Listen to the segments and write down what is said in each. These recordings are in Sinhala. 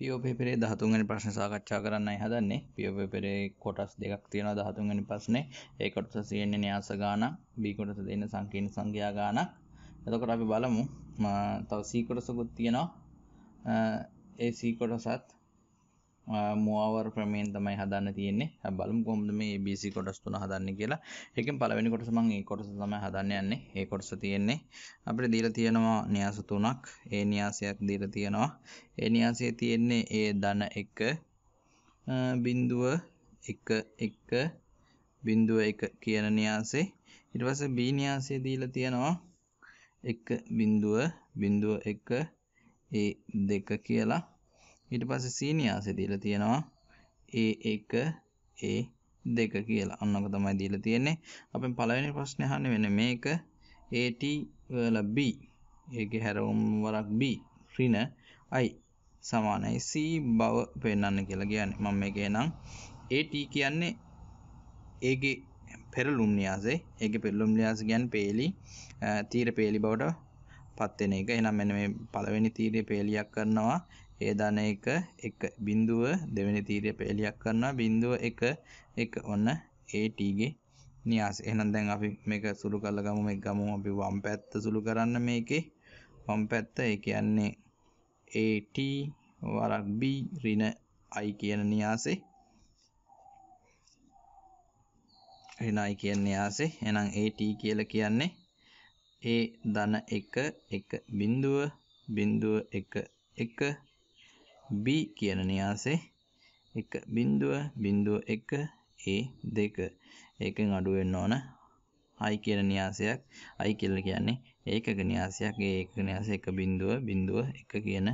පෝපෙරේ දහතුන්ගනි ප්‍රශ්න සාකච්ඡා කරන්න හදන්නේ පියෝපෙරේ කොටස් දෙකක් තියෙන දහතුන්ගනි ප්‍රශ්නේ ඒ කොටස තියෙන්නේ න්‍යාස ගාන බීකොටස දෙන්න සංකීර්ණ සංඛ්‍යා ගානක් එතකොට අපි බලමු තව සීකොටසකුත් තියෙනවා ඒ සීකොටසත් මෝවර් ප්‍රමේන් තමයි හදන්න තියෙන්නේ බලමු කොහොමද මේ ABC කොටස් තුන හදන්නේ කියලා. එකෙන් පළවෙනි කොටස මම ඒ කොටස තමයි හදන්න යන්නේ. ඒ කොටස තියෙන්නේ අපිට දීලා තියෙනවා න්‍යාස තුනක්. ඒ න්‍යාසයක් දීලා තියෙනවා. ඒ න්‍යාසයේ තියෙන්නේ ඒ ධන 1 බිඳුව 1 1 බිඳුව 1 කියන න්‍යාසේ. ඊට පස්සේ B න්‍යාසයේ දීලා තියෙනවා 1 බිඳුව බිඳුව 1 ඒ 2 කියලා ඊට පස්සේ සීනියාසෙ දීලා තියෙනවා A1 A2 කියලා. අන්න ඔක තමයි දීලා තියෙන්නේ. අපෙන් පළවෙනි ප්‍රශ්නේ අහන්නේ වෙන මේක AT වල B ඒකේ හැරවුම් වරක් B ඍණ I සමානයි C බව පෙන්වන්න කියලා කියන්නේ. මම මේකේ නම් AT කියන්නේ ඒකේ පෙරළුම් න්‍යාසය. ඒකේ පෙරළුම් න්‍යාස කියන්නේ peeli තීර peeli බවට පත් වෙන එක. එහෙනම් මෙන්න මේ පළවෙනි තීරයේ peeliයක් කරනවා. ඒ ධන එක එක බිඳුව දෙවෙනි තීරය පෙළියක් කරනවා බිඳුව එක එක ඔන්න ඒටගේ නියාස එහෙනම් දැන් අපි මේක සුළු කරලා ගමු මේ ගමු අපි වම් පැත්ත සුළු කරන්න මේකේ වම් පැත්ත ඒ කියන්නේ AT වරක් B ඍණ I කියන න්‍යාසේ ඍණ I කියන න්‍යාසේ එහෙනම් AT කියලා කියන්නේ A ධන 1 1 බිඳුව බිඳුව 1 1 B කියන න්‍යාසේ 1 බිංදුව බිංදුව 1 A 2 ඒකෙන් අඩු වෙන්න ඕන i කියන න්‍යාසයක් i කියලා කියන්නේ ඒකක න්‍යාසයක් ඒ ඒකක න්‍යාසය 1 බිංදුව බිංදුව 1 කියන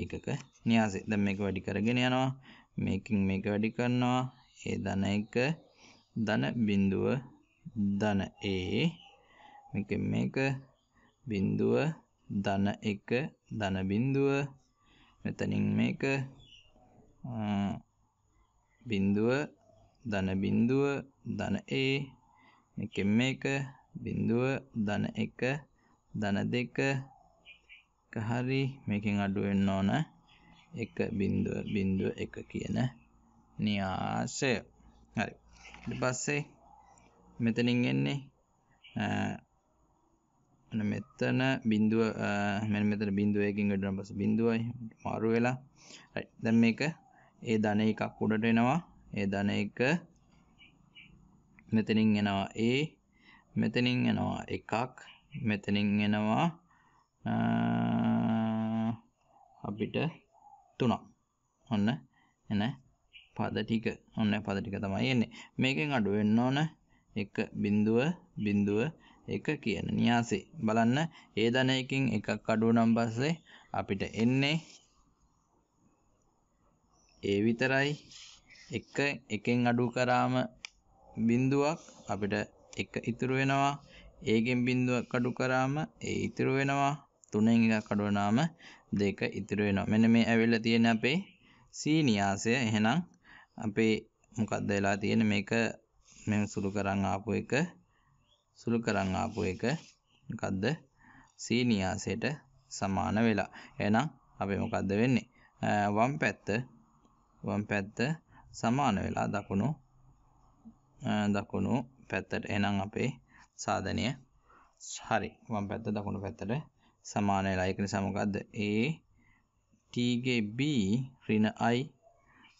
ඒකක න්‍යාසය. දැන් මේක වැඩි කරගෙන යනවා. මේකෙන් මේක වැඩි කරනවා. ඒ ධන 1 ධන බිංදුව ධන A මේකෙන් මේක බිංදුව ධන 1 ධන බිංදුව මෙතනින් මේක බිින්දුව දන බිින්දුව දන ඒ එකෙන් මේක බිින්දුව දන එක දන දෙක හරි මේකින් අඩුවෙන්න ඕන එක බිින්දුව බිින්දුව එක කියන නියාසය හරි පස්සේ මෙතනින් එන්නේ මෙත්තන බිින්දුව මෙ මෙතර බින්දුවයකින් ගඩන පස බිඳුවයි මාරු වෙලා දැම් මේක ඒ ධන එකක් උඩට එනවා ඒ ධන එක මෙතනින් එනවා ඒ මෙතනින් එනවා එකක් මෙතනින් එනවා අපිට තුනක් ඔන්න එන පද ටික ඔන්න පද ටික තමයි එන්නේ මේකෙන් අඩුවෙන්න ඕන එක බිඳුව බිඳුව එක කියන න්‍යාසේ බලන්න ඒ ධනයකින් එකක් අඩුව නම් පස්සේ අපිට එන්නේ ඒ විතරයි එක එකෙන් අඩු කරාම බිඳුවක් අපිට එක ඉතුරු වෙනවා ඒකෙන් බිඳුවක් අඩු කරාම ඒ ඉතුරු වෙනවා තුනෙන් එකක් අඩු වුණාම දෙක ඉතුරු වෙනවා මෙන්න මේ ඇවිල්ලා තියෙන අපේ සීනියාසය එහෙනම් අපේ මොකක්ද වෙලා තියෙන්නේ මේක මෙන් සුළු කරන් ආපු එක සුළු කරන් ආපු එක මොකද්ද සීනියාසයට සමාන වෙලා. එහෙනම් අපි මොකද්ද වෙන්නේ? වම් පැත්ත වම් පැත්ත සමාන වෙලා දකුණු දකුණු පැත්තට. එහෙනම් අපේ සාධනය හරි. වම් පැත්ත දකුණු පැත්තට සමාන වෙලා. ඒක නිසා මොකද්ද? A t ගේ b ඍණ i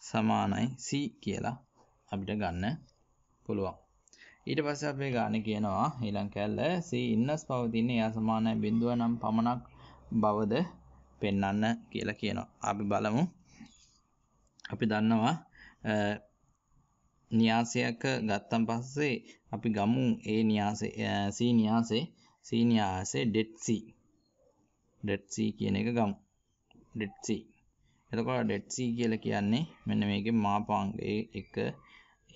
සමානයි c කියලා අපිට ගන්න පුළුවන්. ඊට පස්සේ අපේ ගාන කියනවා ඊළඟ කැල්ල C ඉන්නස් පවතින එයා සමාන බිඳුව නම් පමණක් බවද පෙන්වන්න කියලා කියනවා. අපි බලමු. අපි දන්නවා න්‍යාසයක ගත්තන් පස්සේ අපි ගමු ඒ න්‍යාසය C න්‍යාසය C න්‍යාසය det C det C කියන එක ගමු det C එතකොට det C කියලා කියන්නේ මෙන්න මේකේ මාපාංග A1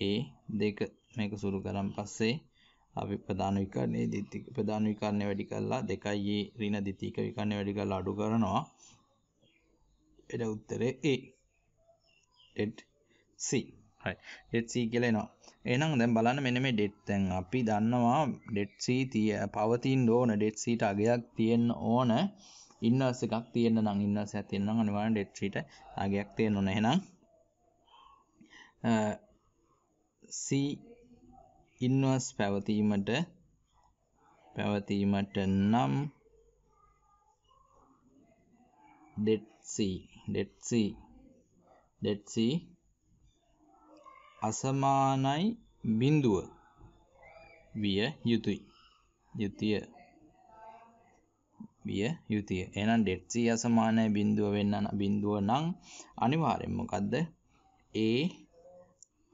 A2 මේක සුරු කරන් පස්සේ අපි ප්‍රධාන විකරණයේ ද්විතික ප්‍රධාන විකරණය වැඩි කරලා 2e ඍණ ද්විතික විකරණය වැඩි කරලා අඩු කරනවා එද උත්තරේ A det C හරි det C කියලා එනවා එහෙනම් දැන් බලන්න මෙන්න මේ det දැන් අපි දන්නවා det C පවතින ඕන det C ට අගයක් තියෙන්න ඕන ඉන්නර්ස් එකක් තියෙන්න නම් ඉන්නර්ස් එකක් තියෙන්න නම් අනිවාර්යෙන් det C ට අගයක් තියෙන්න ඕන එහෙනම් C ඉන්වර්ස් පැවතීමට පැවතීමට නම් det c det c det c අසමානයි බිඳුව විය යුතුය යුතුය විය යුතුය එහෙනම් det c අසමානයි බිඳුව වෙන්න බිඳුව නම් අනිවාර්යෙන් මොකද්ද a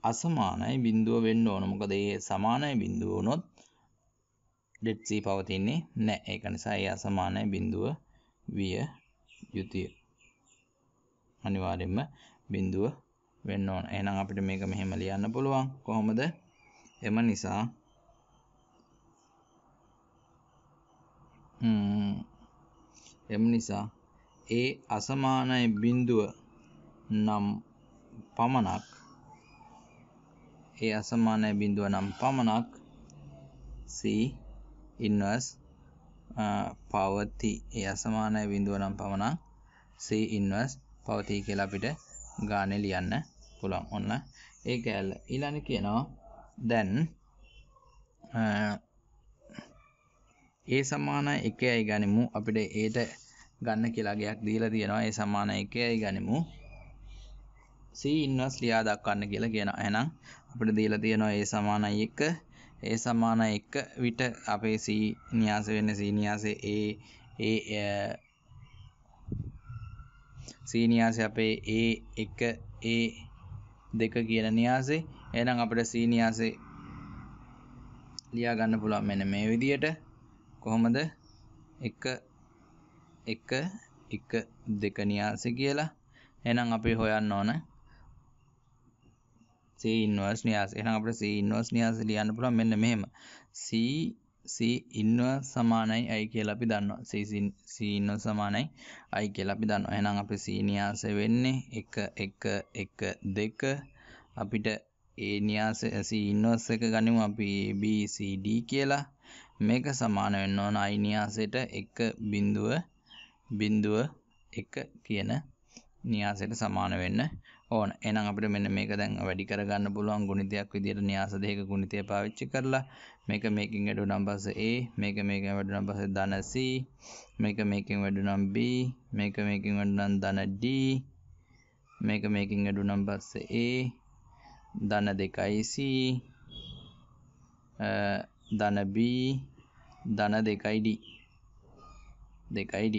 අසමානයි බිින්දුව වෙන්න ඕන මොකද ඒ සමානය බිින්දුව වුණොත් ඩෙට්සී පවතින්නේ නෑ ඒක නිසා ඒ අසමානය බිින්දුව විය යුතුය අනිවාරෙන්ම බිින්දුව වෙන්න ඕන එනම් අපිට මේක මෙහෙම ලියන්න පුළුවන් කොහොමද එම නිසා එම නිසා ඒ අසමානයි බිින්දුව නම් පමණක් ඒ අසමානය බිඳුව නම් පමණක් C ඉන්වර්ස් පවති ඒ අසමානය බිඳුව නම් පමණක් C ඉන්වර්ස් පවතිී කියලා අපිට ගානෙ ලියන්න පුළන් ඔන්න ඒක ඇල්ල ඉලන කියනවා දැන් ඒ සමාන එකයි ගනිමු අපිට ඒට ගන්න කියලාගයක් දීලා තියෙනවා ඒ සමාන එකයි ගනිමු C ඉන්වර්ස් ලියා දක්වන්න කියලා කියනවා. එහෙනම් අපිට දීලා තියෙනවා A සමානයි 1 A සමානයි 1 විට අපේ C න්‍යාස වෙන්නේ C න්‍යාසයේ A A C න්‍යාසය අපේ A1 A2 කියන න්‍යාසේ. එහෙනම් අපිට C න්‍යාසේ ලියා ගන්න පුළුවන් මෙන්න මේ විදියට. කොහොමද? 1 1 1 2 න්‍යාසය කියලා. එහෙනම් අපි හොයන්න ඕන C inverse න්‍යාස. එහෙනම් අපිට C inverse න්‍යාස ලියන්න පුළුවන් මෙන්න මෙහෙම. C C inverse සමානයි i කියලා අපි දන්නවා. C C inverse සමානයි i කියලා අපි දන්නවා. එහෙනම් අපේ C න්‍යාස වෙන්නේ 1 1 1 2 අපිට A න්‍යාස C inverse එක ගනිමු අපි B C D කියලා. මේක සමාන වෙන්න ඕන i න්‍යාසයට 1 බිඳුව බිඳුව 1 කියන න්‍යාසයට සමාන වෙන්න ඕන එනම් අපිට මෙන්න මේක දැන් වැඩි කරගන්න පුළුවන් ගුණිතයක් විදිහට න්‍යාස දෙකක ගුණිතය පාවිච්චි කරලා මේක මේකෙන් වැඩි නම් පස්සේ a මේක මේකෙන් වැඩි නම් පස්සේ ධන c මේක මේකෙන් වැඩි නම් b මේක මේකෙන් වැඩි නම් ධන d මේක මේකෙන් වැඩි නම් පස්සේ a ධන 2යි c ධන b ධන 2යි d 2යි d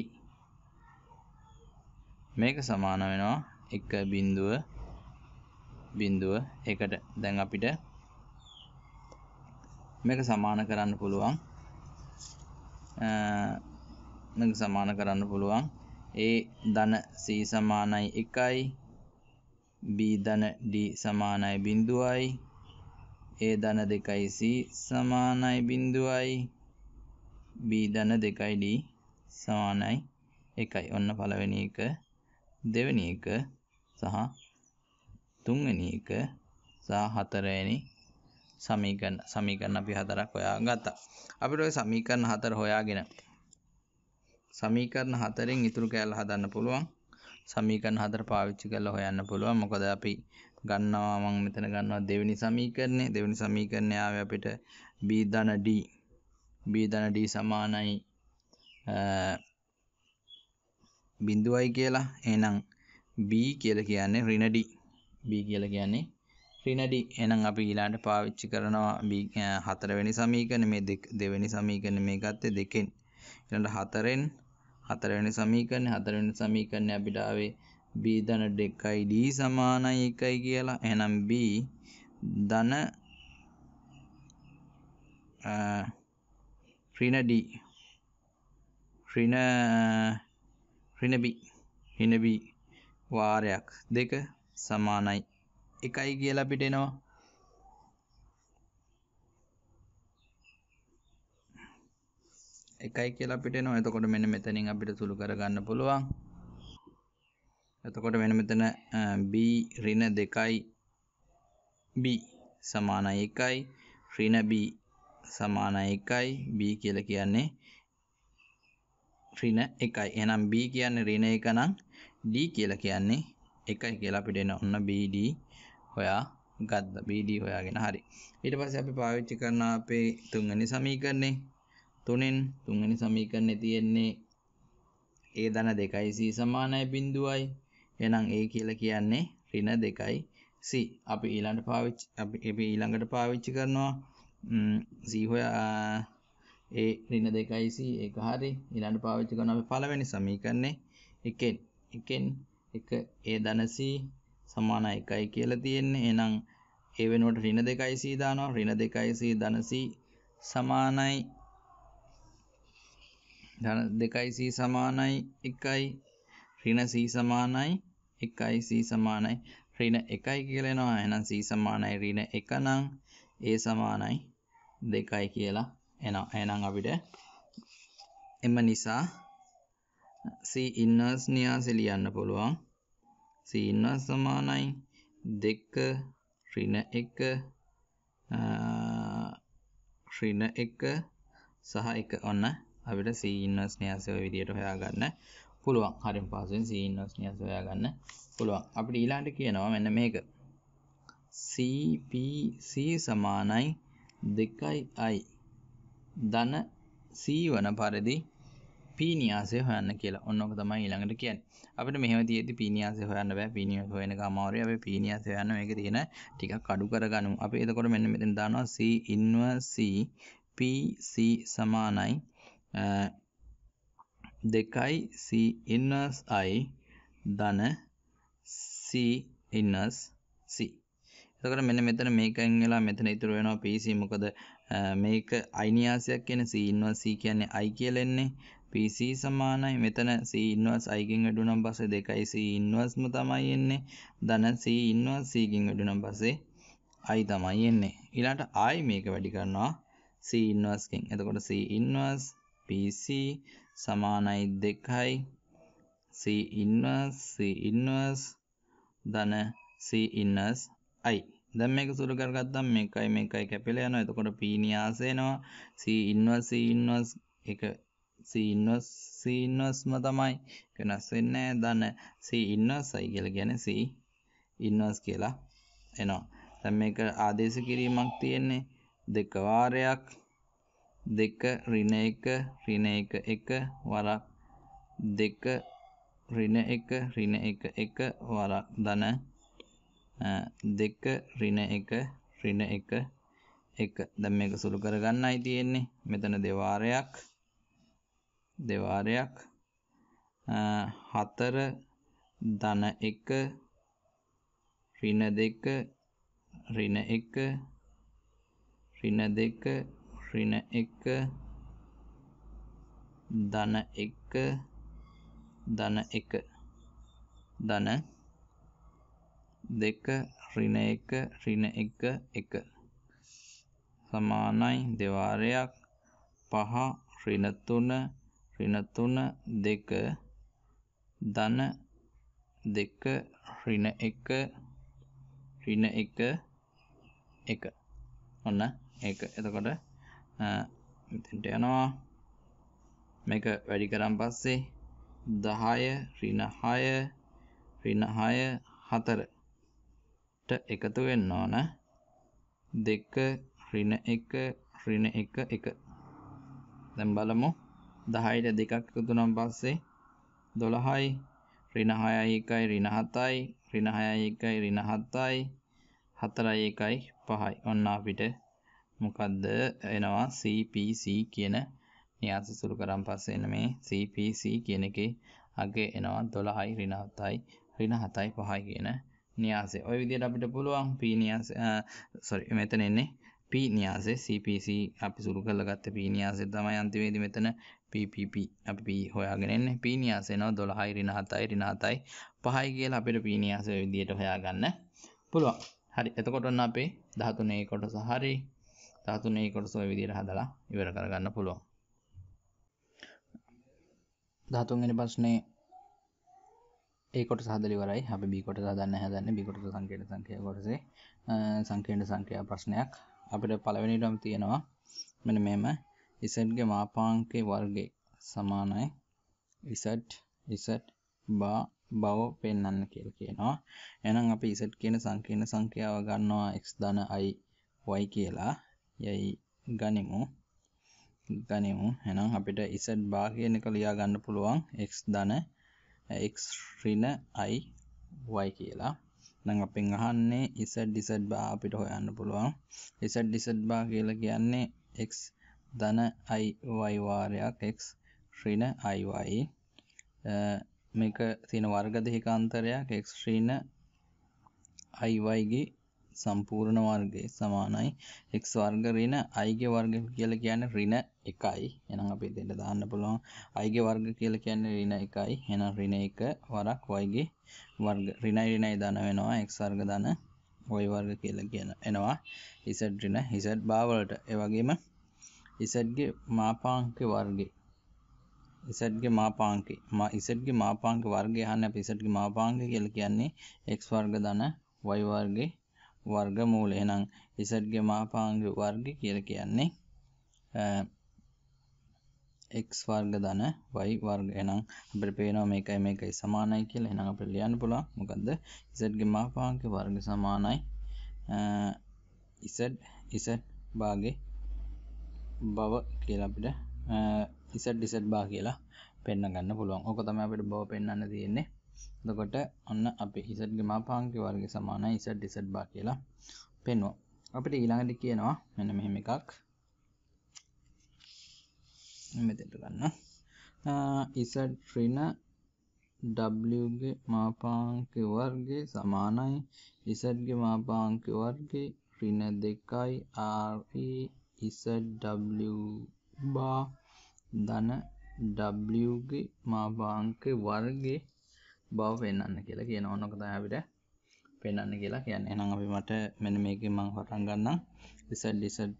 මේක සමාන වෙනවා එක බින්දුව බින්දුව එකට දැන් අපිට මේක සමාන කරන්න පුළුවන් මේක සමාන කරන්න පුළුවන් ඒ ධන C සමානයි 1යි B ධන D සමානයි බිඳුවයි ඒ ධන 2යි C සමානයි බිඳුවයි B ධන 2යි D සමානයි 1යි ඔන්න පළවෙනි එක දෙවෙනි එක සහ තුන්වෙනි එක සහ හතරවෙනි සමීකරණ සමීකරණ අපි හතරක් හොයාගත්තා. අපිට ওই සමීකරණ හතර හොයාගෙන සමීකරණ හතරෙන් ඉතුරු කෑල්ල හදන්න පුළුවන්. සමීකරණ හතර පාවිච්චි කරලා හොයන්න පුළුවන්. මොකද අපි ගන්නවා මම මෙතන ගන්නවා දෙවෙනි සමීකරණේ. දෙවෙනි සමීකරණය ආවේ අපිට b ධන d b ධන d සමානයි බිඳුවයි කියලා. එහෙනම් B කියලා කියන්නේ රිනඩි B කියලා කියන්නේ රිනඩි එහෙනම් අපි ඊළඟට පාවිච්චි කරනවා B හතරවෙනි සමීකරණ මේ දෙවෙනි සමීකරණ මේ ගත්තේ දෙකෙන් ඊළඟට හතරෙන් හතරවෙනි සමීකරණේ හතරවෙනි සමීකරණේ අපිට ආවේ B ධන 2යි D සමානයි 1යි කියලා එහෙනම් B ධන රිනඩි රින රිනබි රිනබි වාරයක් දෙක සමානයි එකයි කියලා අපිට එනවා එකයි කියලා අපිට එනවා එතකොට මෙන්න මෙතනින් අපිට සුළු කරගන්න පුළුවන් එතකොට මෙන්න මෙතන b ඍණ දෙකයි b සමානයි එකයි ඍණ b සමානයි එකයි b කියලා කියන්නේ ඍණ එකයි එහෙනම් b කියන්නේ ඍණ එක නම් D කියලා කියන්නේ එකයි කියලා අපිට එන ඔන්න BD හොයා ගත්ත BD හොයාගෙන හරි ඊට පස්සේ අපි පාවිච්චි කරන අපේ තුන්වෙනි සමීකරණේ තුනෙන් තුන්වෙනි සමීකරණේ තියෙන්නේ ඒ ධන දෙකයි C සමානයි බිඳුවයි එහෙනම් A කියලා කියන්නේ ඍණ දෙකයි C අපි ඊළඟට පාවිච්චි අපි ඊළඟට පාවිච්චි කරනවා C හොයා ඒ ඍණ දෙකයි C ඒක හරි ඊළඟට පාවිච්චි කරනවා අපි පළවෙනි සමීකරණේ එකෙන් එකෙන් එක ඒ ධනසී සමාන එකයි කියලා තියෙන්නේ එහෙනම් ඒ වෙනුවට ඍණ 2යි c දානවා ඍණ 2යි c ධනසී සමානයි ධන 2යි c සමානයි 1යි ඍණ c සමානයි 1යි c සමානයි ඍණ 1යි කියලා එනවා එහෙනම් c සමානයි ඍණ 1 නම් a සමානයි 2යි කියලා එනවා එහෙනම් අපිට එම නිසා C ඉන්වර්ස් න්‍යාසෙ ලියන්න පුළුවන්. C ඉන්වර්ස් සමානයි 2 ඍණ 1 ඍණ 1 සහ 1 ඔන්න අපිට C ඉන්වර්ස් න්‍යාසය ඔය විදිහට හොයාගන්න පුළුවන්. හරිම පහසුවෙන් C ඉන්වර්ස් න්‍යාසය හොයාගන්න පුළුවන්. අපිට ඊළඟට කියනවා මෙන්න මේක. CPC සමානයි 2i ධන C වන පරිදි පීනියාසය හොයන්න කියලා ඔන්නක තමයි ඊළඟට කියන්න අපට මෙහම තියති පීනියාස හොයන්න බෑ පිනිිය හොයන මාරය අප පීනියාස යන්න එක තියෙන ටික කඩු කරගනු අප එතකොට මෙන්න මෙතින් දානවා C ඉන්වසපC සමානයි දෙකයි C ඉන්නස් අයි දන C ඉන්නස් C එතකොට මෙන්න මෙතන මේකෙන් වෙලා මෙතන ඉතුරු වෙනවා PC මොකද මේක අයිනියාසයක් කියන C ඉන්වර්ස් C කියන්නේ i කියලා එන්නේ PC සමානයි මෙතන C ඉන්වර්ස් i ගෙන් අඩු නම් පස්සේ 2යි C ඉන්වර්ස්ම තමයි එන්නේ ධන C ඉන්වර්ස් C ගෙන් අඩු නම් පස්සේ i තමයි එන්නේ ඊළාට i මේක වැඩි කරනවා C ඉන්වර්ස් ගෙන් එතකොට C ඉන්වර්ස් PC සමානයි 2යි C ඉන්වර්ස් C ඉන්වර්ස් ධන C ඉන්වර්ස් i දැන් මේක සුළු කරගත්තම් මේකයි මේකයි කැපිලා යනවා එතකොට p නියාස එනවා C ඉන්වර්ස් C ඉන්වර්ස් එක සීන්වස් සීන්වස්ම තමයි වෙනස් වෙන්නේ දන්න සී ඉන්වස්සයි කියලා කියන්නේ සී ඉන්වස් කියලා එනවා දැන් මේක ආදේශ කිරීමක් තියෙන්නේ දෙක වාරයක් දෙක ඍණ 1 ඍණ 1 1 වරක් දෙක ඍණ 1 ඍණ 1 1 වරක් ධන දෙක ඍණ 1 ඍණ 1 1 දැන් මේක සුළු කරගන්නයි තියෙන්නේ මෙතන දෙවාරයක් දෙවාරයක් හතර දන එක රින දෙක රින එක රින දෙක රින එක දන එක දන එක දන දෙක රින එක රින එක එක සමානයි දෙවාරයක් පහ රින තුන ඍණ 3 2 ධන 2 ඍණ 1 ඍණ 1 1 ඔන්න ඒක එතකොට මෙතෙන්ට යනවා මේක වැඩි කරන් පස්සේ 10 ඍණ 6 ඍණ 6 4 ට එකතු වෙන්න ඕන 2 ඍණ 1 ඍණ 1 1 දැන් බලමු දහයට දෙකක් තුනම් පස්සේ දොළහයි රිනහයයි එකයි රිනහතයි රිනහයයි එකයි රිනහතයි හතරයි එකයි පහයි ඔන්න අපිට මොකක්ද එනවා CPC කියන න්‍යාස සුළු කරන් පස්සේ එන මේ CPC කියන එකේ අගේ එනවා දොළහයි රිනහතයි රිනහතයි පහයි කියන න්‍යාසය ඔය විදිහට අපිට පුළුවන් P න්‍යාසය සෝරි මෙතන එන්නේ පීනියාසේ CPC අපි සුරු කරලගත්ත පීනියාසේ තමයි අන්තිමේදී මෙතන PPP අපි P හොයාගෙන එන්නේ පීනියාස එනවා 12යි ඍණ 7යි ඍණ 7යි 5යි කියලා අපිට පීනියාස විදියට හොයාගන්න පුළුවන්. හරි. එතකොට ඔන්න අපේ 13 කොටස හරි 13 කොටස ඔය විදියට හදලා ඉවර කරගන්න පුළුවන්. 13 වෙනි ප්‍රශ්නේ ඒ කොටස හදලා ඉවරයි. අපි B කොටස හදන්න හදන්නේ B කොටස සංකේත සංඛ්‍යා කොටසේ සංකේත සංඛ්‍යා ප්‍රශ්නයක් අපිට පළවෙනිටම තියෙනවා මෙන මෙම ඉසට්ගේ මාපාංකේ වර්ගය සමානයි ඉසට් ඉසට් බා බව පෙන්න්න කියල කියනවා එනම් අපි ඉසට් කියන සංකීර්ණ සංඛ්‍යාව ගන්නවා එක් ධන අයි වයි කියලා යැයි ගනිමු ගනිමු එනම් අපිට ඉසට් බා කියන එක ලියා ගන්න පුළුවන් එක් ධන එක් රින අයි වයි කියලා නම් අපෙන් අහන්නේ ඉසඩ් ඩිසඩ් බා අපිට හොයන්න පුළුවන් ඉසඩ් ඩිසඩ් බා කියලා කියන්නේ x ධන i වාරයක් x ඍණ i මේක තියෙන වර්ග දෙකක අන්තරයක් x ඍණ i ගේ සම්පූර්ණ වර්ගය සමානයි x වර්ග ඍණ i ගේ වර්ග කියලා කියන්නේ ඍණ 1යි. එහෙනම් අපි දෙන්න දාන්න පුළුවන් i ගේ වර්ග කියලා කියන්නේ ඍණ 1යි. එහෙනම් ඍණ 1 වරක් y ගේ වර්ග ඍණයි ඍණයි දාන වෙනවා x වර්ග දාන y වර්ග කියලා කියන එනවා. z ඍණ z බාර වලට. ඒ වගේම z ගේ මාපාංක වර්ගේ ඉසට්ගේ මාපාංකි ඉසට්ගේ මාපාංක වර්ගය හන්න අප ඉසට්ගේ මාපාංක කියල කියන්නේ එක් වර්ග දන වයිවර්ගේ වර්ගමූල එහෙනම් ඉසට්ගේ මාපාංග වර්ග කියලා කියන්නේ x වර්ග ධන y වර්ග එහෙනම් අපිට පේනවා මේකයි මේකයි සමානයි කියලා එහෙනම් අපිට ලියන්න පුළුවන් මොකද්ද ඉසට්ගේ මාපාංග වර්ග සමානයි ඉසට් ඉසට් භාගේ බව කියලා අපිට ඉසට් ඉසට් බා කියලා පෙන්න ගන්න පුළුවන් ඕක තමයි අපිට බව පෙන්වන්න තියෙන්නේ එතකොට ඔන්න අපි ඉසට් ගමාපාංක වර්ග සමානයි ඉසට් ඩිසට් බා කියලා පෙන්වුවා. අපිට ඊළඟට කියනවා මෙන්න මෙහෙම එකක්. මෙතෙන්ට ගන්න. ඉසට් ඍණ w ගේ මාපාංක වර්ගය සමානයි ඉසට් ගේ මාපාංක වර්ගය ඍණ 2යි r e ඉසට් w බා ධන w ගේ මාපාංක වර්ගය බව පෙන්න්න කියලා කියන ඕනොකතාපිට පෙන්න්න කියලා කියන්න එනම් අපි මට මෙන මේක මං පටන් ගන්නම් රිසල් ඩිසල්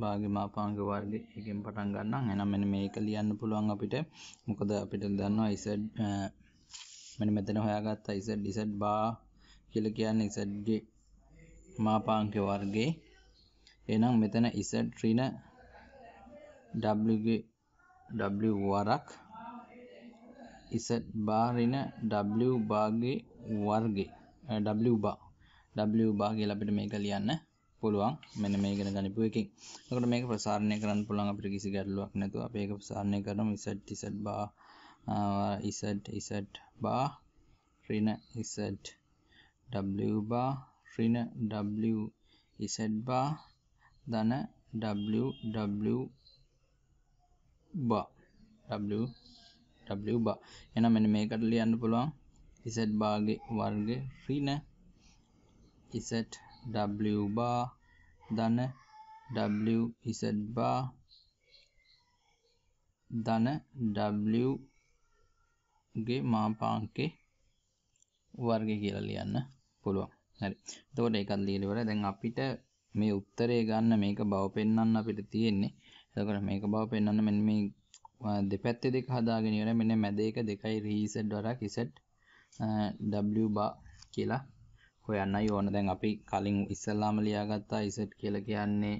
භාගමාපාංග වර්ග එකෙන් පටන් ගන්නම් එනම් මෙන මේක ලියන්න පුළුවන් අපිට මොකද අපිට දන්නවා ඉසඩ් මෙන මෙතන හොයාගත් අයිස ඩිසට් බා කියල කියන්න ඉසඩ්ගේ මාපාංක වර්ගේ එනම් මෙතන ඉසට් ්‍රීන ඩ වරක් ඉසඩ් බාර් එන ඩබ්ලිව් බාගේ වර්ගේ ඩබ්ලිව් බා ඩබ්ලිව් බා කියලා අපිට මේක ලියන්න පුළුවන් මෙන්න මේ ඉගෙන ගනිපු එකෙන්. එතකොට මේක ප්‍රසාරණය කරන්න පුළුවන් අපිට කිසි ගැටලුවක් නැතුව අපි ඒක ප්‍රසාරණය කරනවා Z Z bar Z Z bar ඍණ ඉසඩ් w බා ඍණ w ඉසඩ් බා ධන w w බා w w බා එන මෙන මේකට ලියන්න පුළුවන් ඉසට් බාගේ වර්ග ෆ්‍රීන ඉසට් w බා ධන w ඉසට් බා ධන w ගේ මාපාංකේ වර්ග කියලා ලියන්න පුළුවන් හරි එතකොට ඒකත් ලියලා ඉවරයි දැන් අපිට මේ උත්තරේ ගන්න මේක බව පෙන්වන්න අපිට තියෙන්නේ එතකොට මේක බව පෙන්වන්න මෙන්න මේ දෙපැත්තේ දෙක හදාගෙන ඉවරයි. මෙන්න මැද එක 2යි රීසෙට් වරක් ඉසෙට් w bar කියලා හොයන්නයි ඕන. දැන් අපි කලින් ඉස්සල්ලාම ලියාගත්තා ඉසෙට් කියලා කියන්නේ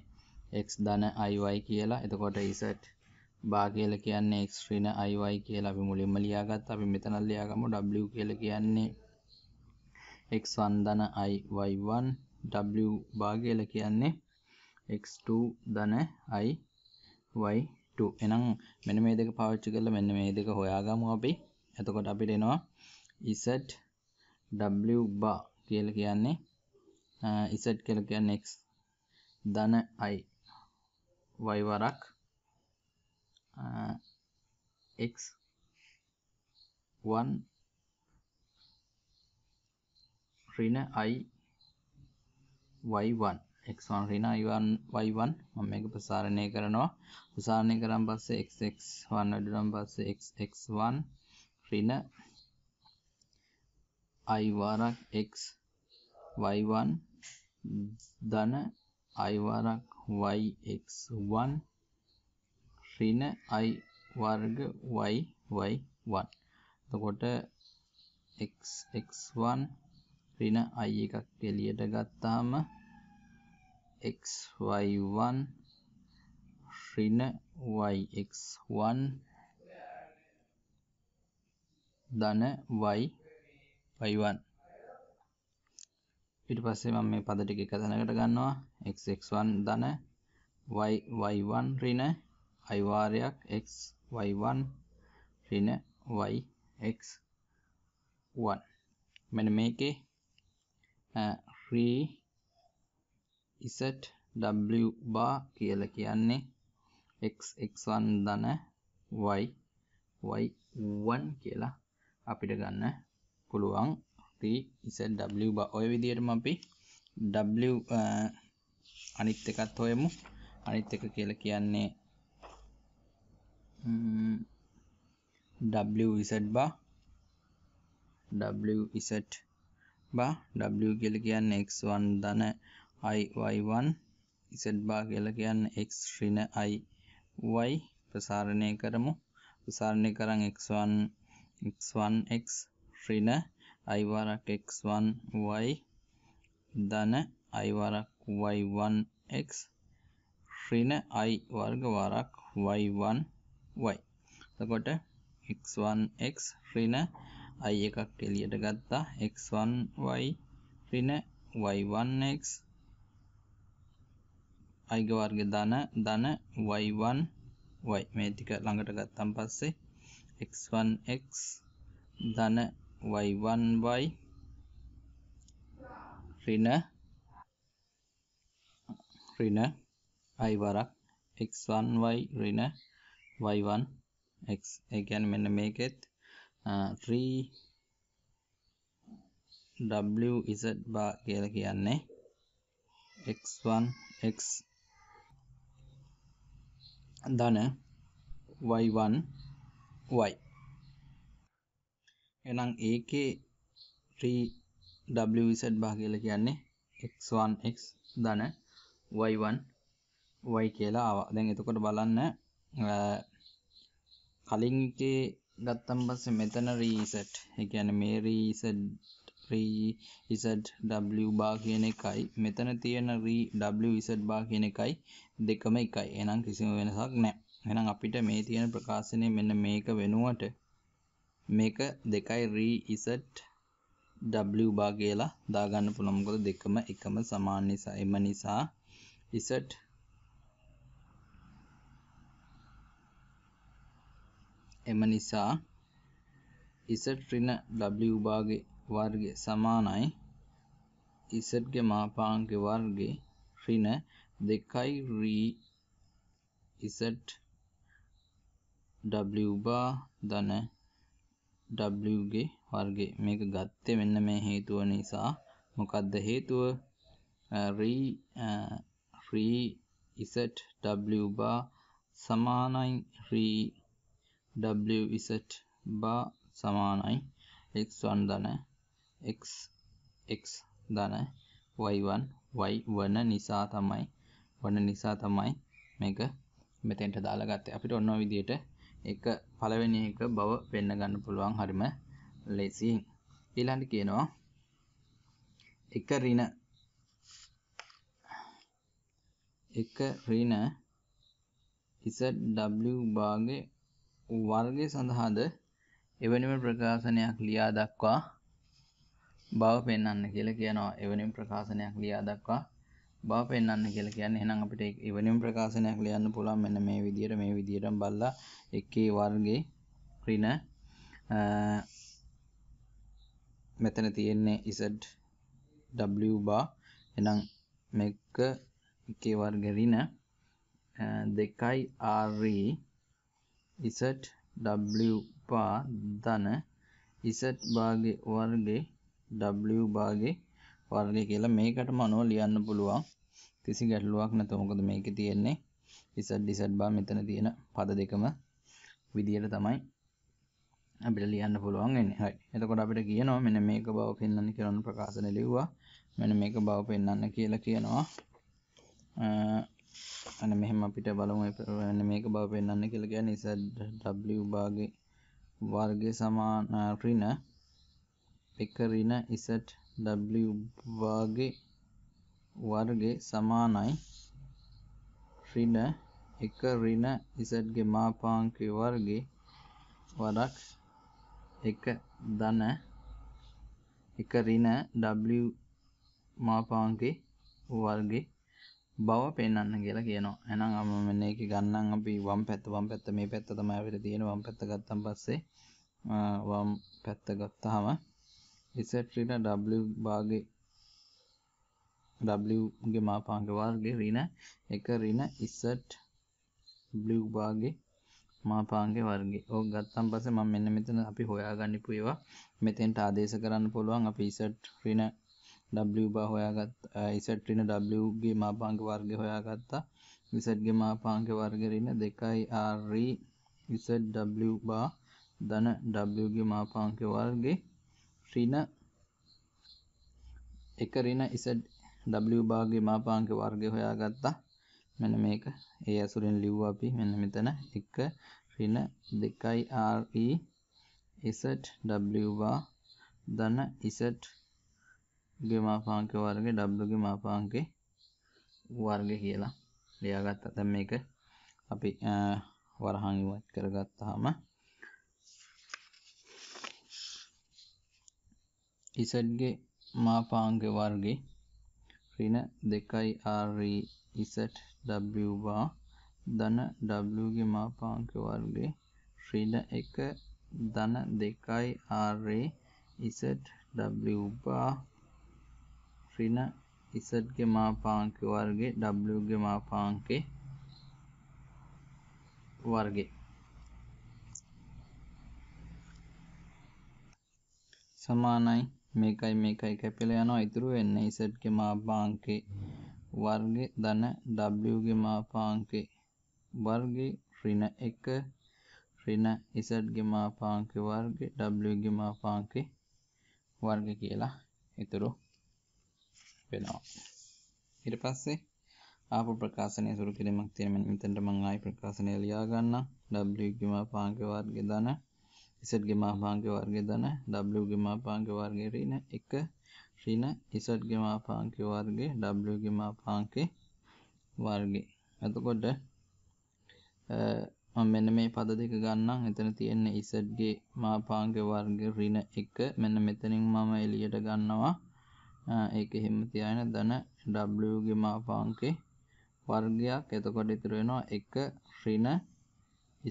x ධන iy කියලා. එතකොට ඉසෙට් bar කියලා කියන්නේ x ඍණ iy කියලා අපි මුලින්ම ලියාගත්තා. අපි මෙතන ලියාගමු w කියලා කියන්නේ x1 ධන iy1 w bar කියලා කියන්නේ x2 ධන iy එනම් මෙන මේ දෙක පාවිච්චි කරලා මෙන්න මේ දෙක හොයාගමු අපි. එතකොට අපිට එනවා z w bar කියලා කියන්නේ z කියලා කියන්නේ x ධන i y වරක් x 1 ඍණ i y 1 x1 ඍණ y1 y1 මම මේක ප්‍රසාරණය කරනවා ප්‍රසාරණය කරන් පස්සේ xx1 වැඩිනම් පස්සේ xx1 ඍණ i වාරක් x y1 ධන i වාරක් yx1 ඍණ i වර්ග y y1 එතකොට xx1 ඍණ i එකක් එළියට ගත්තාම xy1 ඍණ yx1 ධන y y1 ඊට පස්සේ මම මේ පද ටික එක තැනකට ගන්නවා x x1 ධන y y1 ඍණ i වාරයක් x y1 ඍණ y x 1 මෙන්න මේකේ ඍ ඉසට් W බා කියල කියන්නේ xx1 දන y y1 කියලා අපිට ගන්න පුළුවන් ඉසට් W බා ඔය විදියටම අපි W අනිත් එකත් හොයමු අනිත් එක කියල කියන්නේ W ඉසට් බා W ඉසට් බා W කියල කියන්නේ x1 දන i y1 z bar කියලා කියන්නේ x ඍණ i y ප්‍රසාරණය කරමු ප්‍රසාරණය කරන් x1 x1 x ඍණ i වරක් x1 y ධන i වරක් y1 x ඍණ i වර්ග වරක් y1 y එතකොට x1 x ඍණ i එකක් එළියට ගත්තා x1 y ඍණ y1 x අයිග වර්ග ධන ධන y1 y මේ ටික ළඟට ගත්තන් පස්සේ x1x ධන y1y ඍණ ඍණ i වරක් x1y ඍණ y1x ඒ කියන්නේ මෙන්න මේකෙත් 3 w z bar කියලා කියන්නේ x1 x ධන y1 y එහෙනම් ඒකේ 3 wz බා කියලා කියන්නේ x1 x ධන y1 y කියලා ආවා. දැන් එතකොට බලන්න කලින් එකේ ගත්තන් පස්සේ මෙතන reset. ඒ කියන්නේ මේ reset reset w bar කියන එකයි මෙතන තියෙන re w z bar කියන එකයි දෙකම එකයි. එහෙනම් කිසිම වෙනසක් නැහැ. එහෙනම් අපිට මේ තියෙන ප්‍රකාශනය මෙන්න මේක වෙනුවට මේක 2යි re w bar කියලා දාගන්න පුළුවන්. මොකද දෙකම එකම සමාන නිසා. එම නිසා z එම නිසා z ඍණ w භාගේ වර්ගය සමානයි z ගේ මාපාංකේ වර්ගය ඍණ දෙකයි රීසට් ඩබා දන ඩගේ වර්ගේ මේක ගත්තේ මෙන්න මේ හේතුව නිසා මොකක්ද හේතුව රීසට් ඩබා සමානයි රීසට් බා සමානයි x1 දන x x දන y1 y වන නිසා තමයි වන නිසා තමයි මේක මෙතෙන්ට දාලාගත්තේ අපිට ඔන්න විදියට එක පළවෙනි එක බව වෙන්න ගන්න පුළුවන් හරිම ලේසියෙන් ඊළඟට කියනවා එක ඍණ එක ඍණ is w භාගයේ වර්ගය සඳහාද එවැනිම ප්‍රකාශනයක් ලියා දක්වා බව පෙන්වන්න කියලා කියනවා එවැනිම ප්‍රකාශනයක් ලියා දක්වා බා පෙන්න්න කියල කියන්න එනම් අපිට එවනිම් ප්‍රකාශනයක් ලියන්න පුළන් මෙන්න මේ විදියට මේ විදියට බල්ලා එකේ වර්ගේ ප්‍රින මෙතන තියෙන්නේ ඉසඩ් බා එනම් මෙක්ක එකේ වර්ගරින දෙකයි ආරී e, ඉසට් පා දන ඉසට් බාගේ වර්ගේ බාගේ වර්ගය කියලා මේකටම අනුව ලියන්න පුළුවන් කිසි ගැටලුවක් නැත මොකද මේකේ තියෙන්නේ ඩිසඩ් ඩිසඩ් බා මෙතන තියෙන පද දෙකම විදියට තමයි අපිට ලියන්න පුළුවන් වෙන්නේ. හරි. එතකොට අපිට කියනවා මෙන්න මේක බව පෙන්වන්න කියලා ප්‍රකාශන ලිව්වා. මෙන්න මේක බව පෙන්වන්න කියලා කියනවා. අන්න මෙහෙම අපිට බලමු මෙන්න මේක බව පෙන්වන්න කියලා කියන්නේ Z W භාගේ වර්ගය සමාන ඍණ එක ඍණ Z w වර්ගේ සමානයි ඍණ 1 ඍණ z ගේ මාපාංකය වර්ගේ වරක් 1 ධන 1 ඍණ w මාපාංකේ වර්ගේ බව පෙන්වන්න කියලා කියනවා. එහෙනම් අපි මෙන්න ඒක ගන්නම් අපි වම් පැත්ත වම් පැත්ත මේ පැත්ත තමයි අපිට තියෙන වම් පැත්ත ගත්තන් පස්සේ වම් පැත්ත ගත්තාම ඉසට් රින ඩබ්ලිව් බාගේ ඩබ්ලිව්ගේ මාපාංග වර්ගේ රින එක රින ඉසට් බ්ලිව් බාගේ මාපාන්ගේ වර්ගේ ඕක ගත්තම් පස්සේ මම මෙන්න මෙතන අපි හොයාගන්න පුේවා මෙතෙන්ට ආදේශ කරන්න පුළුවන් අපි ඉසට් රින W බා හොයාගත් ඉසට් රින W ගේ මාපාංග වර්ගය හොයාගත්තා ඉසට් ගේ මාපාංග වර්ගය රින 2R ඉසට් W බා ධන W ගේ මාපාංග වර්ගේ ඍණ 1 ඍණ z w භාගයේ මාපාංක වර්ගය හොයාගත්තා. මෙන්න මේක ඒ අසුරෙන් ලිව්වා අපි. මෙන්න මෙතන 1 ඍණ 2යි r e z w bar ධන z ගේ මාපාංක වර්ගය w ගේ මාපාංකේ වර්ගය කියලා ලියාගත්තා. දැන් මේක අපි වරහන් ඉවත් කරගත්තාම इसडे मापांगे वर्गे ऋण देखाई आर इसट डब्ल्यू बा धन डब्ल्यू गे मापांक वर्गे ऋण एक धन देखाई आर इसट डब्ल्यू बा ऋण इसट गे मापांक वर्गे डब्ल्यू गे मापांके वर्गे समान है මේකයි මේකයි කැපිලා යනවා ඉතුරු වෙන්නේ Z ගේ මාපාංකේ වර්ගේ ධන W ගේ මාපාංකේ වර්ගේ ඍණ 1 ඍණ Z ගේ මාපාංකේ වර්ගේ W ගේ මාපාංකේ වර්ග කියලා ඉතුරු වෙනවා ඊට පස්සේ ආපු ප්‍රකාශනය සුරු කිරීමක් තියෙන මෙතනට මම ආයි ප්‍රකාශනය ලියා ගන්නම් W ගේ මාපාංකේ වර්ගේ ධන ඉසට්ගේ මාපාංක වර්ගය දන ඩගේ මාපාංක වර්ගය රීන එක රීන ඉසට්ගේ මාපාංක වර්ගේ ඩගේ මාපාංකේ වර්ගේ ඇතකොට මෙන්න මේ පද දෙක ගන්නම් එතන තියෙන්නේ ඉසට්ගේ මාපාංක වර්ග රින එක මෙන්න මෙතනින් මම එලියට ගන්නවා ඒක එහෙම තියාගෙන දන w ගේ මාපාංකේ වර්ගයක් එතකොට ඉතුරු වෙනවා 1 රින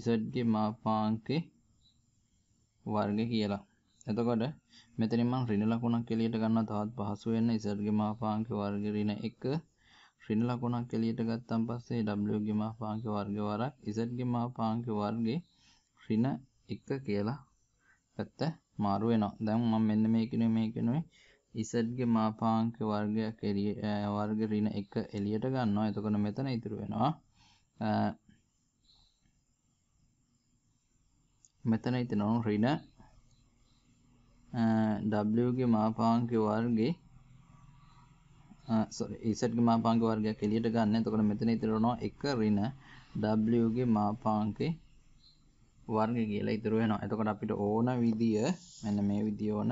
z ගේ මාපාංකේ වර්ග කියලා. එතකොට මෙතනින් මම ඍණ ලකුණක් එළියට ගන්නවා තවත් පහසු වෙන්න z ගේ මාපාංක වර්ග ඍණ 1 ඍණ ලකුණක් එළියට ගත්තන් පස්සේ w ගේ මාපාංක වර්ග වරක් z ගේ මාපාංක වර්ගේ ඍණ 1 කියලා පැත්ත මාරු වෙනවා. දැන් මම මෙන්න මේකිනුයි මේකිනුයි ඉසඩ්ගේ මාපාංක වර්ගයක් වර්ග ඍණ 1 එළියට ගන්නවා. එතකොට මෙතන ඉතුරු වෙනවා මෙතන හිතනවා රින ඩගේ මාපාංක වර්ගේ ඒසට මාපාංක වර්ගයක් එලියට ගන්න තකොට මෙතන ඉතරනවා එක රින ඩගේ මාපාංකේ වර්ග කියලා ඉතුරු වෙනවා එතකොට අපිට ඕන විදිය මෙන්න මේ විදිය ඕන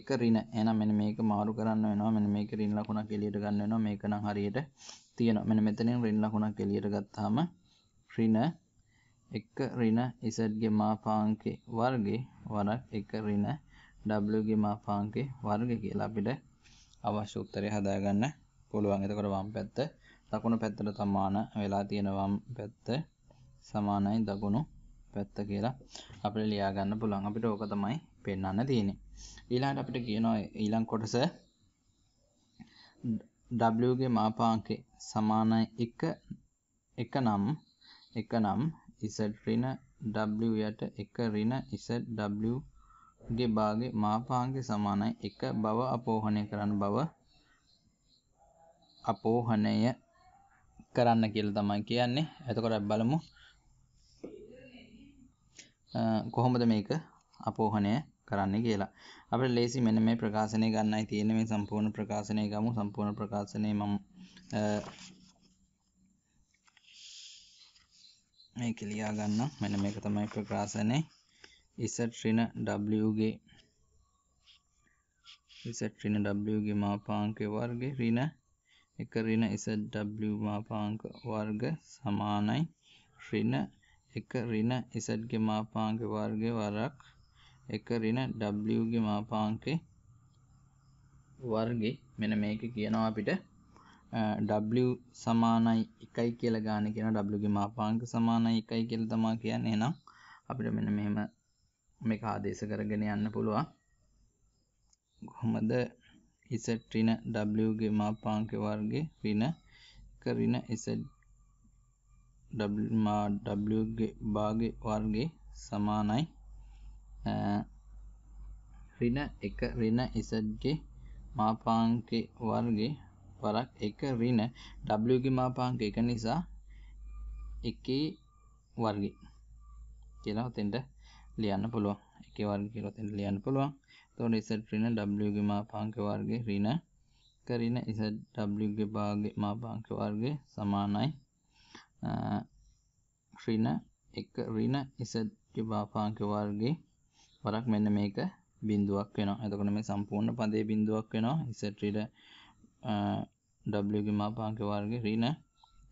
එක රින එහෙනම් මෙන්න මේක මාරු කරන්න වෙනවා මෙන්න මේක රින ලකුණක් එලියට ගන්න වෙනවා මේක නම් හරියට තියෙනවා මෙන්න මෙතනින් රින ලකුණක් එලියට ගත්තාම රින එක රින ඉසඩ්ගේ මාපාංකේ වර්ගේ වරක් එක රින ඩගේ මාපාංකේ වර්ග කියලා අපිට අවශ්‍ය උත්තරය හදාගන්න පුළුවන් එතකොට වම් පැත්ත දකුණු පැත්තට සමාන වෙලා තියෙන වම් පැත්ත සමානයි දකුණු පැත්ත කියලා අපිට ලියාගන්න පුළුවන් අපිට ඕක තමයි පෙන්වන්න තියෙන්නේ ඊළඟට අපිට කියනවා ඊළඟ කොටස W ගේ මාපාංකේ සමානයි 1 එක නම් එක නම් ඉසඩ් ඍණ ඩබ්ලිව් යට එක ඍණ ඉසඩ් ඩබ්ලිව් ගේ බාගේ මාපාංශය සමානයි එක බව අපෝහණය කරන්න බව අපෝහණය කරන්න කියලා තමයි කියන්නේ. එතකොට බලමු කොහොමද මේක අපෝහණය කරන්න කියලා. අපිට ලේසි මෙන්න මේ ප්‍රකාශනය ගන්නයි තියෙන්නේ මේ සම්පූර්ණ ප්‍රකාශනය ගමු සම්පූර්ණ ප්‍රකාශනයේ මම මේක ලියා ගන්න මෙන්න මේක තමයි ප්‍රකාශනය ඉසට් ඍණ w ගේ ඉසට් ඍණ w ගේ මාපාංක වර්ගය ඍණ 1 ඍණ ඉසට් w මාපාංක වර්ග සමානයි ඍණ 1 ඍණ ඉසට් ගේ මාපාංක වර්ගය වරක් 1 ඍණ w ගේ මාපාංකේ වර්ගේ මෙන්න මේක කියනවා අපිට w සමානයි 1යි කියලා ගන්න කියන w ගේ මාපාංක සමානයි 1යි කියලා තමයි කියන්නේ. එහෙනම් අපිට මෙන්න මෙහෙම මේක ආදේශ කරගෙන යන්න පුළුවන්. කොහොමද z ඍණ w ගේ මාපාංක වර්ගේ ඍණ කරින z w මා w ගේ භාගේ වර්ගේ සමානයි ඍණ 1 ඍණ z ගේ මාපාංකේ වර්ගේ වරක් එක ඍණ w ගේ මාපාංක 1 නිසා 1 වර්ගය කියලා උතෙන්ට ලියන්න පුළුවන්. 1 වර්ගය කියලා උතෙන්ට ලියන්න පුළුවන්. එතකොට z ඍණ w ගේ මාපාංක වර්ගය ඍණ කරින z w ගේ භාගයේ මාපාංක වර්ගය සමානයි ඍණ 1 ඍණ z ගේ මාපාංක වර්ගයේ වරක් මෙන්න මේක බිඳුවක් වෙනවා. එතකොට මේ සම්පූර්ණ පදේ බිඳුවක් වෙනවා. z ඍණ ඩගේ මාපාංක වර්ග රින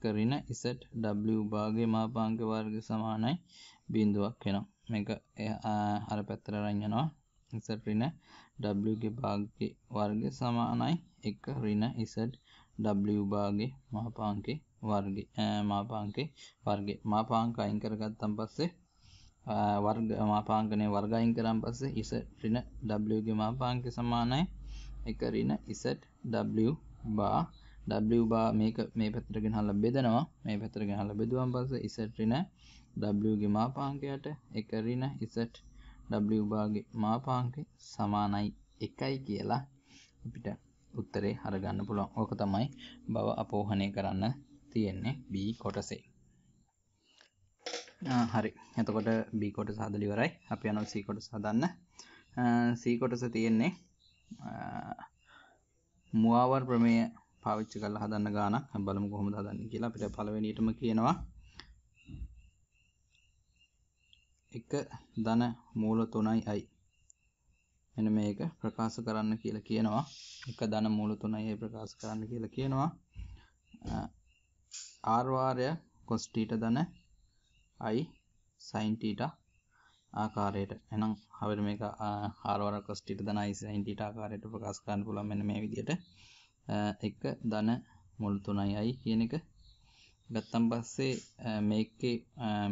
කරින ඉසට් ඩ බාගේ මාපාංක වර්ග සමානයි බින්දුවක් වෙනවා මේක හර පැත්තර රංජනවා ඉසට රින ඩගේ භාග්‍ය වර්ග සමානයි එක රින ඉසට් ඩ බාගේ මහපාංකේ වර්ග මාපාංකේ වර්ගේ මාපාංක අයින් කරගත්තම් පස්සේ වර්ග මාපාංකනය වර්ගයින් කරම් පස්සේ ඉස රින ඩගේ මාපාංක සමානයි එක රින ඉසට් w බා w බා මේක මේ පැත්තට ගෙනහලා බෙදනවා මේ පැත්තට ගෙනහලා බෙදුවම පස්සේ ඉසට් රින w ගේ මාපාංකයට එක රින ඉසට් w බාගේ මාපාංකය සමානයි එකයි කියලා අපිට උත්තරේ හරගන්න පුළුවන්. ඕක තමයි බව අපෝහණය කරන්න තියෙන්නේ B කොටසේ. හරි. එතකොට B කොටස හදලිවරයි. අපි යනවා C කොටස හදන්න. C කොටස තියෙන්නේ මුවවර් ප්‍රමය පාවිච්චි කල හදන්න ගානක් බලමු කොහොමද හදන්නේ කියලා අපිට පළවෙනියටම කියනවා එක ධන මූල 3යි මෙන්න මේක ප්‍රකාශ කරන්න කියලා කියනවා එක ධන මූල 3යි ප්‍රකාශ කරන්න කියලා කියනවා r වාරය cos θ ධන i sin θ ආකාරයට එනම් හවර මේක ආරවර කොස්ටිට දන යිසයින්ටට ආකාරයට ප්‍රකාශ කරන්න පුළන් මෙන මේ විදියට එක දන මුල් තුනයි අයි කියන එක ගත්තම් පස්සේ මේකේ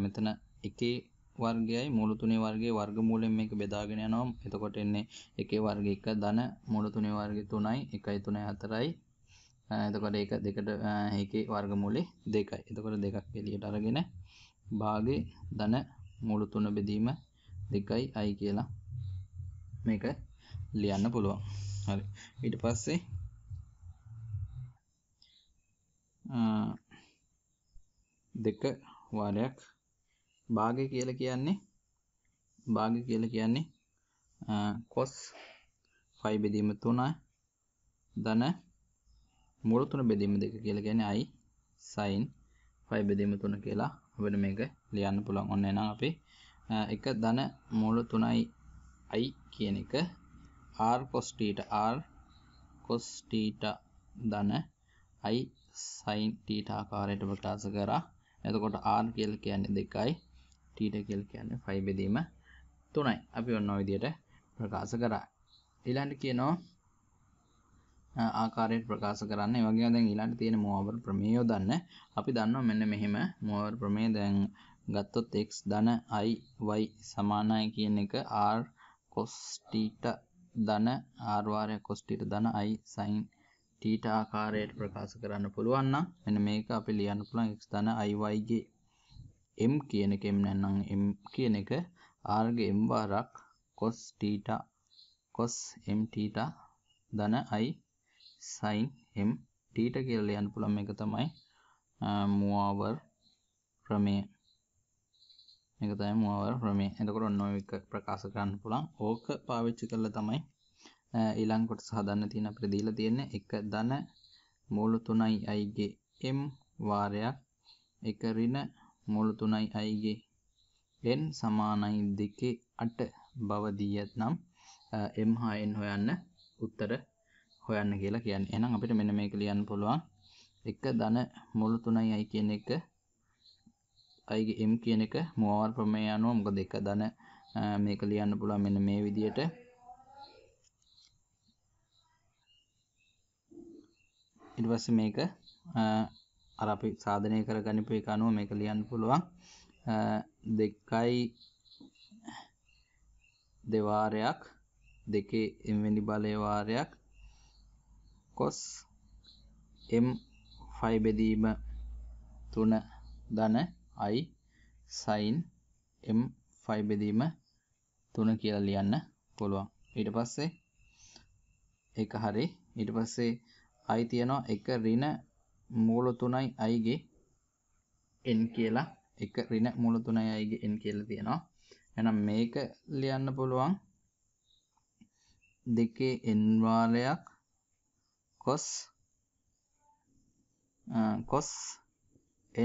මෙතන එකේ වර්ගයයි මුළුතුනේ වර්ගේ වර්ග මූලෙන් මේක බෙදාගෙන යනවා එතකොට එන්නේ එකේ වර්ග එක දන මුළුතුනේ වර්ග තුනයි එකයි තුනයි හතරයි එතකොට ඒක දෙකට ඒකේ වර්ගමූලේ දෙකයි එතකොට දෙකක් එලියට අරගෙන භාගේ දන මුළු තුන බෙදීම දෙකයි අයි කියලා මේක ලියන්න පුළුවන් හරි ඊට පස්සේ දෙක වාරයක් භාග කියල කියන්නේ භාග කියල කියන්නේ කොස් ෆයි බෙදීම තුනයි දන මුළු තුන බෙදීම දෙක කියල ගැන අයි සයින් ෆයි බෙදීම තුන කියලා අපට මේක ලියන්න පුළන් ඔන්න එනම් අපේ එක ධන මූල 3යි i කියන එක r cos θ r cos θ ධන i sin θ ආකාරයට ප්‍රකාශ කරා. එතකොට r කියලා කියන්නේ 2යි θ කියලා කියන්නේ 5 බෙදීම 3යි. අපි ඔන්න ඔය විදිහට ප්‍රකාශ කරා. ඊළඟට කියනවා ආකාරයට ප්‍රකාශ කරන්න. ඒ වගේම දැන් ඊළඟට තියෙන මෝවර් ප්‍රමේය යොදන්න. අපි දන්නවා මෙන්න මෙහෙම මෝවර් ප්‍රමේය දැන් ගත්තොත් x ධන i y සමානයි කියන එක r cos θ ධන r වාරයක් cos θ ධන i sin θ ආකාරයට ප්‍රකාශ කරන්න පුළුවන් නම් මෙන්න මේක අපි ලියන්න පුළුවන් x ධන i y ගේ m කියන එක m නැත්නම් m කියන එක r ගේ m වාරක් cos θ cos m θ ධන i sin m θ කියලා ලියන්න පුළුවන් මේක තමයි මූ ආවර් ප්‍රමේය එක තයි මුවවර ක්‍රමේ එතකොට ඔන්න එක ප්‍රකාශ කරන්න පුළන් ඕක පාවිච්චි කරල තමයි ඊළංකොට සහදන්න තියෙන ප්‍රදීල තියෙන එක දන මූලු තුනයි අයිගේ එම් වාරයක් එක රින මුළු තුනයි අයිගේ එන් සමානයි දෙකේ අට බවදීයත් නම් එම් හායෙන් හොයන්න උත්තර හොයන්න කියලා කියන්න එනම් අපිට මෙන මේක ලියන්න පුළුවන් එක දන මුළු තුනයි අයි කියන එක අයිගේ එම් කියන එක මෝවර් ප්‍රමේ යනුව මොක දෙක දන මේක ලියන්න පුළුවන් මෙන්න මේ විදියට ඉටවස්ස මේක අර අපි සාධනය කර ගනිපු එක අනුව මේක ලියන්න පුළුවන් දෙකයි දෙවාරයක් දෙකේ එම්වැනි බලයවාරයක් කොස් එම් ෆයිබෙදීම තුන දන i sin m5 බෙදීම 3 කියලා ලියන්න පුළුවන්. ඊට පස්සේ ඒක හරි. ඊට පස්සේ i තියනවා 1 ඍණ මූල 3යි i ගේ n කියලා 1 ඍණ මූල 3යි i ගේ n කියලා තියනවා. එහෙනම් මේක ලියන්න පුළුවන් 2 n වාරයක් cos cos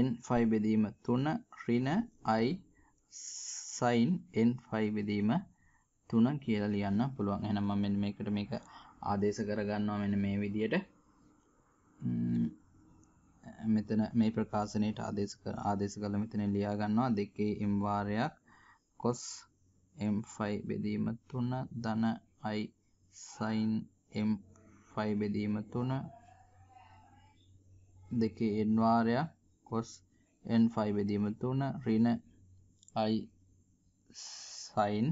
n5 බෙදීම 3 ඍණ i sin n5 බෙදීම 3 කියලා ලියන්න පුළුවන්. එහෙනම් මම මෙන්න මේකට මේක ආදේශ කරගන්නවා මෙන්න මේ විදියට. මෙතන මේ ප්‍රකාශනයේට ආදේශ කර ආදේශ කළා මෙතන ලියා ගන්නවා දෙකේ m වාරයක් cos m5 බෙදීම 3 ධන i sin m5 බෙදීම 3 දෙකේ n වාරයක් කොස් n5 බෙදීම 3 ඍණ i sin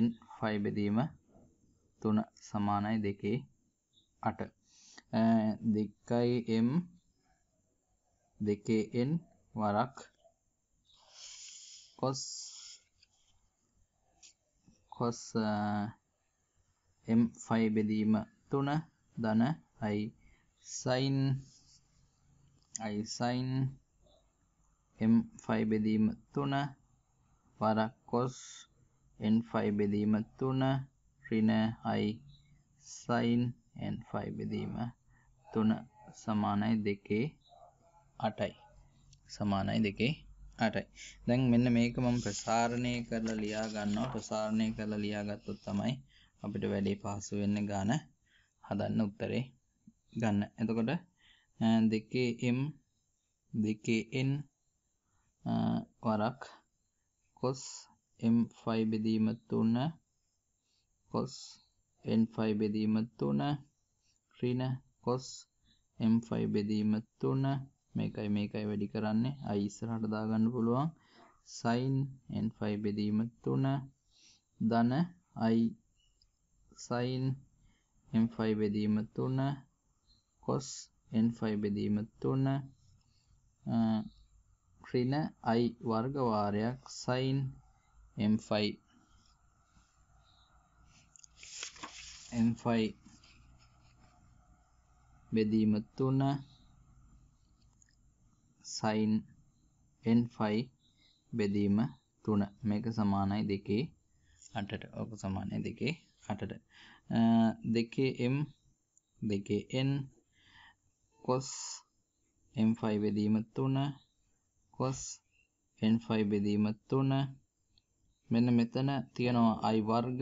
n5 බෙදීම 3 සමානයි 2 8 2m 2n වරක් cos cos m5 බෙදීම 3 ධන i sin අයිසයින් M5 බෙදීම 3 වරක් කොස් N5 බෙදීම 3 ඍණ i සයින් N5 බෙදීම 3 සමානයි 2 8යි සමානයි 2 8යි දැන් මෙන්න මේක මම ප්‍රසාරණය කරලා ලියා ගන්නවා ප්‍රසාරණය කරලා ලියාගත්තොත් තමයි අපිට වැඩේ පහසු වෙන්නේ ගාන හදන්න උත්තරේ ගන්න එතකොට දෙකේ එම් දෙකේ එන් වරක් කොස් M5 බෙදීම 3 cos N5 බෙදීම 3 ඍණ cos M5 බෙදීම 3 මේකයි මේකයි වැඩි කරන්නේ i ඉස්සරහට දාගන්න පුළුවන් sin N5 බෙදීම 3 ධන i sin M5 බෙදීම 3 cos n5 බෙදීම 3 ඍණ i වර්ග වාරයක් sin m5 m5 බෙදීම 3 sin n5 බෙදීම 3 මේක සමානයි 2 8ට ඔක සමානයි 2 8ට 2m 2n කොස් M5 බෙදීම 3 කොස් N5 බෙදීම 3 මෙන්න මෙතන තියෙනවා i වර්ග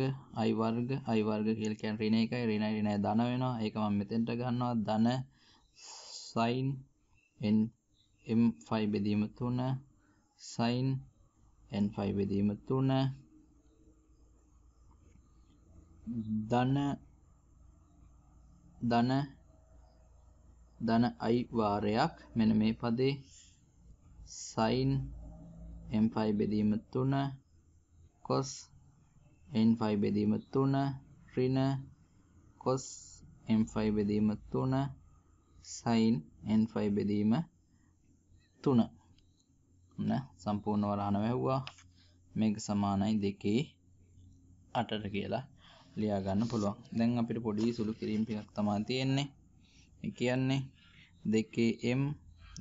i වර්ග i වර්ග කියලා කියන්නේ ඍණ 1යි ඍණ 1 ඍණ ධන වෙනවා ඒක මම මෙතෙන්ට ගන්නවා ධන sin n m5 බෙදීම 3 sin n5 බෙදීම 3 ධන ධන ධන i වාරයක් මෙන්න මේ පදේ sin n5 බෙදීම 3 cos n5 බෙදීම 3 ඍණ cos n5 බෙදීම 3 sin n5 බෙදීම 3 න සම්පූර්ණ වරහන වැහුවා මේක සමානයි 2 8ට කියලා ලියා ගන්න පුළුවන්. දැන් අපිට පොඩි සුළු කිරීම් ටිකක් තමයි තියෙන්නේ. මේ කියන්නේ දෙකේ M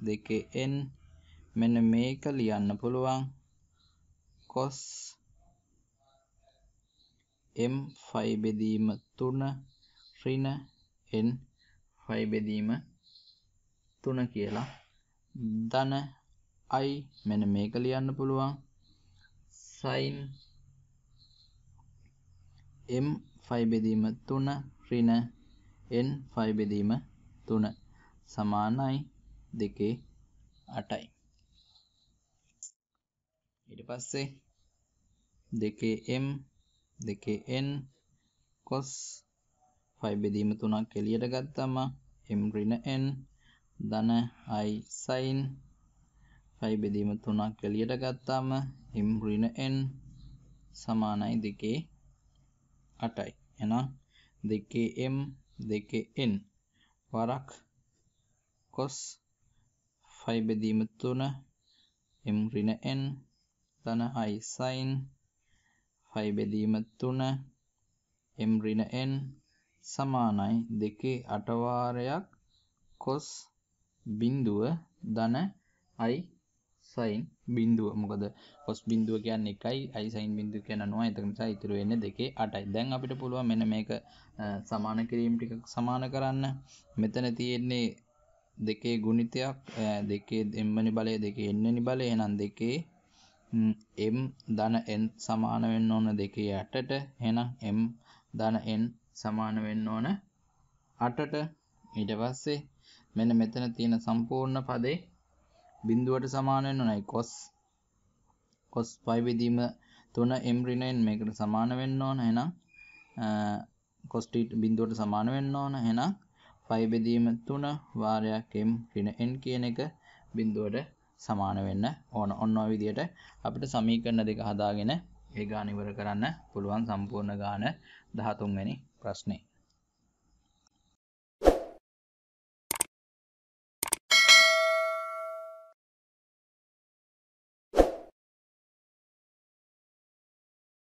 දෙකේ N මෙන්න මේක ලියන්න පුළුවන් cos M 5 බෙදීම 3 ඍණ N 5 බෙදීම 3 කියලා ධන i මෙන්න මේක ලියන්න පුළුවන් sin M 5 බෙදීම 3 ඍණ N 5 බෙදීම 3 තුන සමානයි දෙකේ අටයි. ඊට පස්සේ දෙකේ M දෙකේ N කොස් 5 බෙදීම තුනක් එළියට ගත්තම M ඍණ N ධන I sin 5 බෙදීම තුනක් එළියට ගත්තම M ඍණ N සමානයි දෙකේ 8යි. එහෙනම් දෙකේ M දෙකේ N වරක් කොස් ෆයිබෙදීම තුන එම්රිනඇන් තන අයිසයින් ෆයිබෙදීම තුන එම්රිනඇන් සමානයි දෙකේ අටවාරයක් කොස් බින්දුව දන අයි සයින් බින්දුව මොකද ඔස් බින්දුව කියන්න එකයි අයිසයින් බින්දු කියන නවා එතකනිසා ඉතුර වෙන්න දෙකේ අටයි දැන් අපිට පුළුවන් මෙන මේක සමාන කිරීම් ටිකක් සමාන කරන්න මෙතන තියෙන්නේ දෙකේ ගුණිතයක් දෙකේ දෙම්මනි බලය දෙකේ එන්නනි බලය එහෙනම් දෙකේ m ධන n සමාන වෙන්න ඕන දෙකේ 8ට එහෙනම් m ධන n සමාන වෙන්න ඕන 8ට ඊට පස්සේ මෙන්න මෙතන තියෙන සම්පූර්ණ පදේ බිඳුවට සමාන වෙන්න ඕනයි cos cos 5 විදීම 3 m ඍණයෙන් මේකට සමාන වෙන්න ඕන එහෙනම් cos t බිඳුවට සමාන වෙන්න ඕන එහෙනම් 5 බෙදීම 3 වාරයක් m ඍණ n කියන එක බිඳුවට සමාන වෙන්න ඕන. ඔන්න ඔය විදිහට අපිට සමීකරණ දෙක හදාගෙන ඒ ගාන ඉවර කරන්න පුළුවන් සම්පූර්ණ ගාන 13 වෙනි ප්‍රශ්නේ.